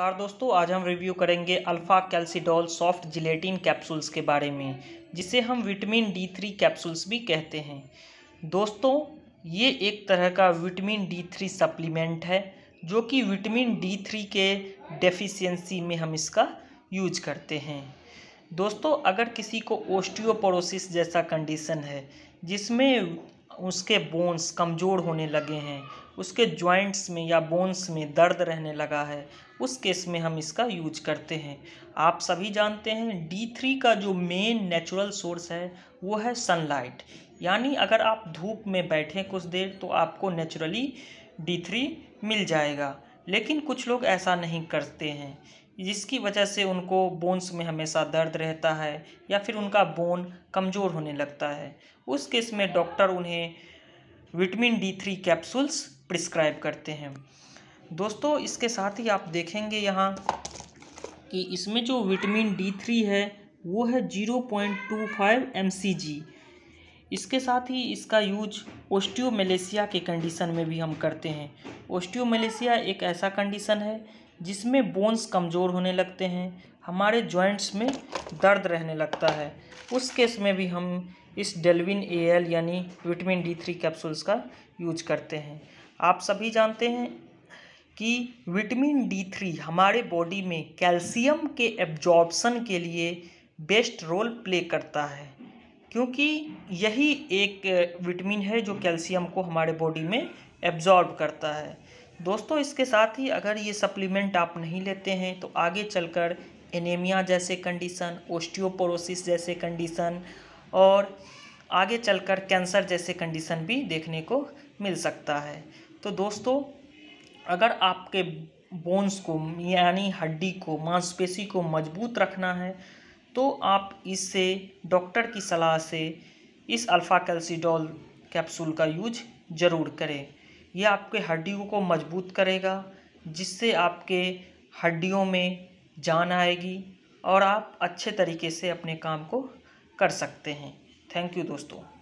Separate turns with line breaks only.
नमस्कार दोस्तों आज हम रिव्यू करेंगे alpha calcidol soft gelatin capsules के बारे में जिसे हम विटामिन डी थ्री कैप्सूल्स भी कहते हैं दोस्तों ये एक तरह का विटामिन डी थ्री सप्लीमेंट है जो कि विटामिन डी थ्री के डेफिशिएंसी में हम इसका यूज करते हैं दोस्तों अगर किसी को ओस्टियोपोरोसिस जैसा कंडीशन है जिसमें उसके बोन्स कमज़ोर होने लगे हैं उसके जॉइंट्स में या बोन्स में दर्द रहने लगा है उस केस में हम इसका यूज करते हैं आप सभी जानते हैं डी थ्री का जो मेन नेचुरल सोर्स है वो है सनलाइट यानी अगर आप धूप में बैठें कुछ देर तो आपको नेचुरली डी थ्री मिल जाएगा लेकिन कुछ लोग ऐसा नहीं करते हैं जिसकी वजह से उनको बोन्स में हमेशा दर्द रहता है या फिर उनका बोन कमज़ोर होने लगता है उस केस में डॉक्टर उन्हें vitamin D three capsules prescribe करते हैं दोस्तों इसके साथ ही आप देखेंगे यहाँ कि इसमें जो विटामिन डी थ्री है वो है zero point two five M C G इसके साथ ही इसका यूज ओस्टियोमलेशिया के कंडीशन में भी हम करते हैं ओस्टियोमलेशिया एक ऐसा कंडीशन है जिसमें बोन्स कमज़ोर होने लगते हैं हमारे जॉइंट्स में दर्द रहने लगता है उस केस में भी हम इस डेलविन ए एल यानी विटामिन डी थ्री कैप्सूल्स का यूज करते हैं आप सभी जानते हैं कि विटामिन डी थ्री हमारे बॉडी में कैल्शियम के एब्जॉर्बसन के लिए बेस्ट रोल प्ले करता है क्योंकि यही एक विटामिन है जो कैल्शियम को हमारे बॉडी में एब्जॉर्ब करता है दोस्तों इसके साथ ही अगर ये सप्लीमेंट आप नहीं लेते हैं तो आगे चलकर एनीमिया जैसे कंडीशन ओस्टियोपोरोसिस जैसे कंडीशन और आगे चलकर कैंसर जैसे कंडीशन भी देखने को मिल सकता है तो दोस्तों अगर आपके बोन्स को यानी हड्डी को मांसपेशी को मजबूत रखना है तो आप इससे डॉक्टर की सलाह से इस अल्फ़ा कैल्सिडोल कैप्सूल का यूज ज़रूर करें यह आपके हड्डियों को मजबूत करेगा जिससे आपके हड्डियों में जान आएगी और आप अच्छे तरीके से अपने काम को कर सकते हैं थैंक यू दोस्तों